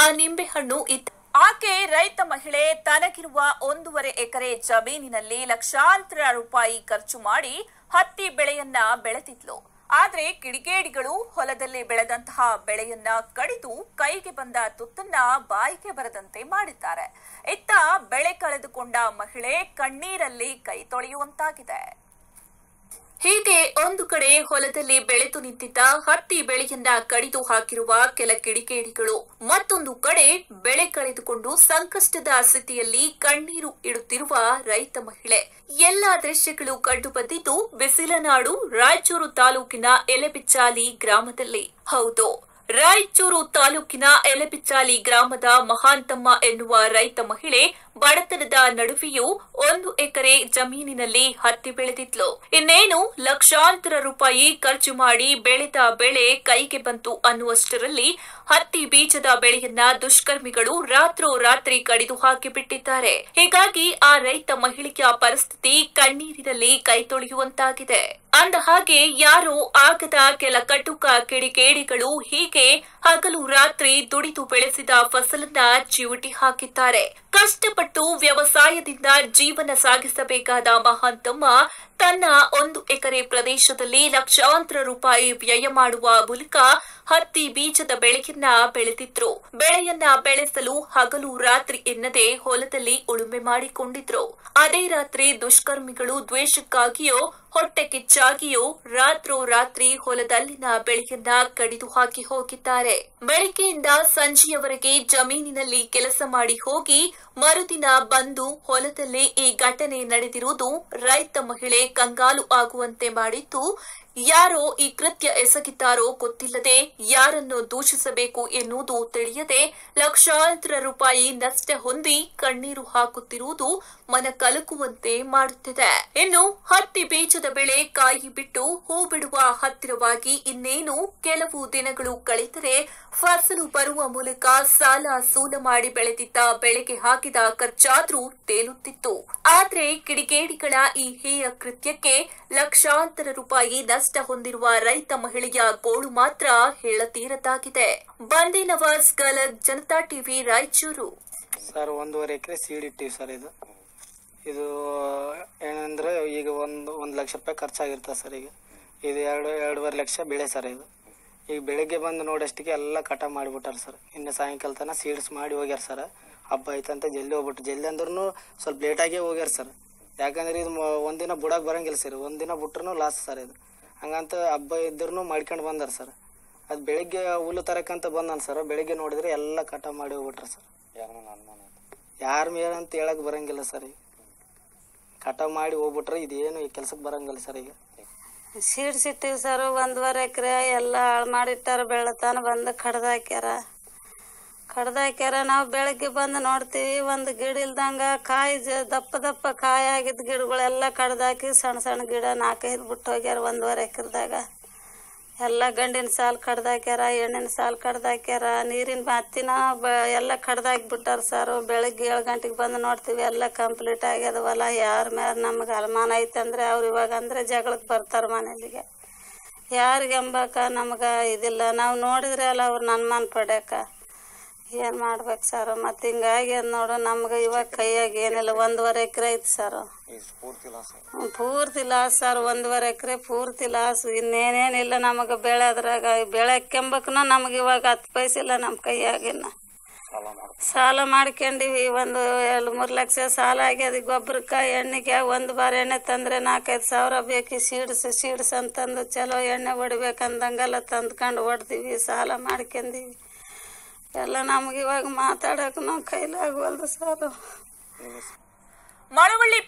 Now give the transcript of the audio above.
ಆ ನಿಂಬೆಹಣ್ಣು ಇತ್ತು ಆಕೆ ರೈತ ಮಹಿಳೆ ತನಗಿರುವ ಒಂದೂವರೆ ಎಕರೆ ಜಮೀನಿನಲ್ಲಿ ಲಕ್ಷಾಂತರ ರೂಪಾಯಿ ಖರ್ಚು ಮಾಡಿ ಹತ್ತಿ ಬೆಳೆಯನ್ನ ಬೆಳೆದಿದ್ಲು ಆದ್ರೆ ಕಿಡಿಗೇಡಿಗಳು ಹೊಲದಲ್ಲಿ ಬೆಳೆದಂತಹ ಬೆಳೆಯನ್ನ ಕಡಿದು ಕೈಗೆ ಬಂದ ತುತ್ತನ್ನ ಬಾಯಿಗೆ ಬರದಂತೆ ಮಾಡಿದ್ದಾರೆ ಇತ್ತ ಬೆಳೆ ಕಳೆದುಕೊಂಡ ಮಹಿಳೆ ಕಣ್ಣೀರಲ್ಲಿ ಕೈ ತೊಳೆಯುವಂತಾಗಿದೆ ಹೀಗೆ ಒಂದು ಕಡೆ ಹೊಲದಲ್ಲಿ ಬೆಳೆದು ನಿಂತಿದ್ದ ಹತ್ತಿ ಬೆಳೆಯನ್ನ ಕಡಿದು ಹಾಕಿರುವ ಕೆಲ ಕಿಡಿಕೇಡಿಗಳು ಮತ್ತೊಂದು ಕಡೆ ಬೆಳೆ ಕಳೆದುಕೊಂಡು ಸಂಕಷ್ಟದ ಸ್ಥಿತಿಯಲ್ಲಿ ಕಣ್ಣೀರು ಇಡುತ್ತಿರುವ ರೈತ ಮಹಿಳೆ ಎಲ್ಲಾ ದೃಶ್ಯಗಳು ಕಂಡುಬಂದಿದ್ದು ಬಿಸಿಲನಾಡು ರಾಯಚೂರು ತಾಲೂಕಿನ ಎಲೆಬಿಚ್ಚಾಲಿ ಗ್ರಾಮದಲ್ಲಿ ಹೌದು ರಾಯಚೂರು ತಾಲೂಕಿನ ಎಲೆಬಿಚ್ಚಾಲಿ ಗ್ರಾಮದ ಮಹಾಂತಮ್ಮ ಎನ್ನುವ ರೈತ ಮಹಿಳೆ ಬಡತನದ ನಡುವೆಯೂ ಒಂದು ಎಕರೆ ಜಮೀನಿನಲ್ಲಿ ಹತ್ತಿ ಬೆಳೆದಿದ್ಲು ಇನ್ನೇನು ಲಕ್ಷಾಂತರ ರೂಪಾಯಿ ಖರ್ಚು ಮಾಡಿ ಬೆಳೆದ ಬೆಳೆ ಕೈಗೆ ಬಂತು ಅನ್ನುವಷ್ಟರಲ್ಲಿ ಹತ್ತಿ ಬೀಜದ ಬೆಳೆಯನ್ನ ದುಷ್ಕರ್ಮಿಗಳು ರಾತ್ರೋರಾತ್ರಿ ಕಡಿದು ಹಾಕಿಬಿಟ್ಟಿದ್ದಾರೆ ಹೀಗಾಗಿ ಆ ರೈತ ಮಹಿಳೆಯ ಪರಿಸ್ಥಿತಿ ಕಣ್ಣೀರಿನಲ್ಲಿ ಕೈತೊಳೆಯುವಂತಾಗಿದೆ ಅಂದ ಹಾಗೆ ಯಾರು ಆಗದ ಕೆಲ ಕಟುಕ ಕಿಡಿಗೇಡಿಗಳು ಹೀಗೆ ಹಗಲು ರಾತ್ರಿ ದುಡಿದು ಬೆಳೆಸಿದ ಫಸಲನ್ನ ಚಿವುಟಿ ಹಾಕಿದ್ದಾರೆ ಕಷ್ಟಪಟ್ಟು ವ್ಯವಸಾಯದಿಂದ ಜೀವನ ಸಾಗಿಸಬೇಕಾದ ಮಹಾಂತಮ್ಮ ತನ್ನ ಒಂದು ಎಕರೆ ಪ್ರದೇಶದಲ್ಲಿ ಲಕ್ಷಾಂತರ ರೂಪಾಯಿ ವ್ಯಯ ಮಾಡುವ ಮೂಲಕ ಹತ್ತಿ ಬೀಜದ ಬೆಳೆಯನ್ನ ಬೆಳೆದಿದ್ರು ಬೆಳೆಯನ್ನ ಬೆಳೆಸಲು ಹಗಲು ರಾತ್ರಿ ಎನ್ನದೆ ಹೊಲದಲ್ಲಿ ಉಳುಮೆ ಮಾಡಿಕೊಂಡಿದ್ರು ಅದೇ ರಾತ್ರಿ ದುಷ್ಕರ್ಮಿಗಳು ದ್ವೇಷಕ್ಕಾಗಿಯೋ ಹೊಟ್ಟೆ ಕಿಚ್ಚಾಗಿಯೋ ರಾತ್ರೋ ರಾತ್ರಿ ಹೊಲದಲ್ಲಿನ ಬೆಳೆಯನ್ನ ಕಡಿದು ಹಾಕಿ ಹೋಗಿದ್ದಾರೆ ಬೆಳಗ್ಗೆಯಿಂದ ಸಂಜೆಯವರೆಗೆ ಜಮೀನಿನಲ್ಲಿ ಕೆಲಸ ಮಾಡಿ ಹೋಗಿ ಮರುದಿನ ಬಂದು ಹೊಲದಲ್ಲಿ ಈ ಘಟನೆ ನಡೆದಿರುವುದು ರೈತ ಮಹಿಳೆ ಕಂಗಾಲು ಆಗುವಂತೆ ಮಾಡಿದ್ದು ಯಾರೋ ಈ ಕೃತ್ಯ ಎಸಗಿದ್ದಾರೋ ಗೊತ್ತಿಲ್ಲದೆ ಯಾರನ್ನು ದೂಷಿಸಬೇಕು ಎನ್ನುವುದು ತಿಳಿಯದೆ ಲಕ್ಷಾಂತರ ರೂಪಾಯಿ ನಷ್ಟ ಹೊಂದಿ ಕಣ್ಣೀರು ಹಾಕುತ್ತಿರುವುದು ಮನ ಕಲಕುವಂತೆ ಮಾಡುತ್ತಿದೆ ಇನ್ನು ಹತ್ತಿ ಬೀಜದ ಬೆಳೆ ಕಾಯಿ ಬಿಟ್ಟು ಹೂ ಬಿಡುವ ಹತ್ತಿರವಾಗಿ ಇನ್ನೇನು ಕೆಲವು ದಿನಗಳು ಕಳೆದರೆ ಫಸಲು ಬರುವ ಮೂಲಕ ಸಾಲ ಸೂಲ ಮಾಡಿ ಬೆಳೆದಿದ್ದ ಬೆಳೆಗೆ ಹಾಕಿದ ಖರ್ಚಾದ್ರೂ ತೇಲುತ್ತಿತ್ತು ಆದರೆ ಕಿಡಿಗೇಡಿಗಳ ಈ ಹೇಯ ಕೃತ್ಯ ಏಕೆ ಲಕ್ಷಾಂತರ ರೂಪಾಯಿ ನಷ್ಟ ಹೊಂದಿರುವ ರೈತ ಮಹಿಳೆಯ ಗೋಳು ಮಾತ್ರ ಹೇಳತೀರದಾಗಿದೆ ನವಾಜ್ ಗಲಗ್ ಜನತಾ ಟಿವಿ ರಾಯಚೂರು ಸರ್ ಒಂದೂವರೆ ಎಕರೆ ಸೀಡಿಟ್ಟಿವಿ ಸರ್ ಇದು ಇದು ಏನಂದ್ರೆ ಈಗ ಒಂದು ಒಂದು ಲಕ್ಷ ರೂಪಾಯಿ ಖರ್ಚಾಗಿರ್ತದೆ ಸರ್ ಈಗ ಇದು ಎರಡು ಎರಡೂವರೆ ಲಕ್ಷ ಬೆಳೆ ಸರ್ ಇದು ಈಗ ಬೆಳಿಗ್ಗೆ ಬಂದು ನೋಡೋಷ್ಟಿಗೆ ಎಲ್ಲ ಕಟ ಮಾಡಿಬಿಟ್ಟಾರ ಸರ್ ಇನ್ನು ಸಾಯಂಕಾಲ ತನಕ ಸೀಡ್ಸ್ ಮಾಡಿ ಹೋಗ್ಯಾರ ಸರ್ ಹಬ್ಬ ಐತಂತ ಜಲ್ದಿ ಹೋಗ್ಬಿಟ್ಟು ಜಲ್ದಿ ಅಂದ್ರೂ ಸ್ವಲ್ಪ ಲೇಟಾಗೇ ಹೋಗ್ಯಾರ ಸರ್ ಯಾಕಂದ್ರೆ ಇದು ದಿನ ಬಿಡೋಕೆ ಬರಂಗಿಲ್ಲ ಸರ್ ಒಂದು ದಿನ ಬಿಟ್ರೂ ಲಾಸ್ಟ್ ಸರ್ ಇದು ಹಂಗಂತ ಹಬ್ಬ ಇದ್ರೂ ಮಾಡ್ಕೊಂಡು ಬಂದಾರ ಸರ್ ಅದು ಬೆಳಿಗ್ಗೆ ಹುಲ್ಲು ತರಕಂತ ಬಂದಾನ ಸರ್ ಬೆಳಿಗ್ಗೆ ನೋಡಿದ್ರೆ ಎಲ್ಲ ಕಟ ಮಾಡಿ ಹೋಗ್ಬಿಟ್ರ ಸರ್ ಯಾರ ಮೇಲೆ ಅಂತ ಹೇಳಕ್ ಬರಂಗಿಲ್ಲ ಸರ್ ಈಗ ಕಟ ಮಾಡಿ ಹೋಗ್ಬಿಟ್ರೆ ಇದೇನು ಈ ಕೆಲ್ಸಕ್ಕೆ ಬರಂಗಿಲ್ಲ ಸರ್ ಈಗ ಇಟ್ಟಿವಿ ಸರ್ ಒಂದುವರೆ ಎಕರೆ ಎಲ್ಲ ಹಾಳು ಮಾಡಿಟ್ಟಾರ ಬೆಳ್ಳತಾನ ಬಂದು ಕಡ್ದಾಕ್ಯಾರ ಕಡ್ದಾಕ್ಯಾರ ನಾವು ಬೆಳಗ್ಗೆ ಬಂದು ನೋಡ್ತೀವಿ ಒಂದು ಗಿಡ ಇಲ್ದಂಗ ಕಾಯಿ ದಪ್ಪ ದಪ್ಪ ಕಾಯಿ ಆಗಿದ್ದ ಗಿಡಗಳೆಲ್ಲ ಕಡ್ದಾಕಿ ಸಣ್ಣ ಸಣ್ಣ ಗಿಡ ನಾಲ್ಕೈದು ಬಿಟ್ಟು ಹೋಗ್ಯಾರ ಒಂದುವರೆ ಎಕರೆದಾಗ ಎಲ್ಲ ಗಂಡಿನ ಸಾಲು ಕಡ್ದಾಕ್ಯಾರ ಹೆಣ್ಣಿನ ಸಾಲು ಕಡ್ದಾಕ್ಯಾರ ನೀರಿನ ಹತ್ತಿನ ಬ ಎಲ್ಲ ಕಡ್ದಾಕ್ಬಿಟ್ಟಾರ ಸರ್ ಬೆಳಗ್ಗೆ ಏಳು ಗಂಟೆಗೆ ಬಂದು ನೋಡ್ತೀವಿ ಎಲ್ಲ ಕಂಪ್ಲೀಟ್ ಆಗ್ಯದವಲ್ಲ ಯಾರ ಮ್ಯಾರ ನಮ್ಗೆ ಅನುಮಾನ ಐತಂದ್ರೆ ಅವ್ರು ಇವಾಗ ಅಂದರೆ ಜಗಳಕ್ಕೆ ಬರ್ತಾರೆ ಮನೇಲಿಗೆ ಯಾರಿಗೆ ಎಂಬಕ ನಮ್ಗೆ ಇದಿಲ್ಲ ನಾವು ನೋಡಿದ್ರೆ ಅಲ್ಲ ಅವ್ರನ್ನ ಅನುಮಾನ ಪಡ್ಯಾಕ ಏನ್ ಮಾಡ್ಬೇಕು ಸರ್ ಮತ್ ಹಿಂಗಾಗಿ ನೋಡು ನಮ್ಗೆ ಇವಾಗ ಕೈಯಾಗ ಏನಿಲ್ಲ ಒಂದೂವರೆ ಎಕರೆ ಐತಿ ಸರ್ ಪೂರ್ತಿ ಲಾಸ್ ಸರ್ ಒಂದೂವರೆ ಎಕರೆ ಪೂರ್ತಿ ಲಾಸ್ ಇನ್ನೇನೇನಿಲ್ಲ ನಮಗೆ ಬೆಳೆದ್ರಾಗ ಬೆಳೆ ಕೆಂಬಕ್ನ ನಮ್ಗೆ ಇವಾಗ ಹತ್ತು ಪೈಸಿಲ್ಲ ನಮ್ಮ ಕೈಯಾಗಿನ ಸಾಲ ಮಾಡ್ಕೊಂಡಿವಿ ಒಂದು ಎರಡು ಮೂರು ಲಕ್ಷ ಸಾಲ ಆಗ್ಯದ ಗೊಬ್ಬರಕ್ಕೆ ಎಣ್ಣೆಗೆ ಒಂದು ಬಾರಿ ಎಣ್ಣೆ ತಂದ್ರೆ ನಾಲ್ಕೈದು ಸಾವಿರ ಬೇಕು ಸೀಡ್ಸ್ ಸೀಡ್ಸ್ ಅಂತಂದು ಚಲೋ ಎಣ್ಣೆ ಹೊಡಿಬೇಕಂದಂಗೆಲ್ಲ ತಂದ್ಕೊಂಡು ಹೊಡ್ದೀವಿ ಸಾಲ ಮಾಡ್ಕೊಂಡಿವಿ ಎಲ್ಲ ನಮಗೆ ಇವಾಗ ಮಾತಾಡೋಕೆ ನಾವು ಕೈಲಾಗವಲ್ದು ಸರ್ ಮಳವಳ್ಳಿ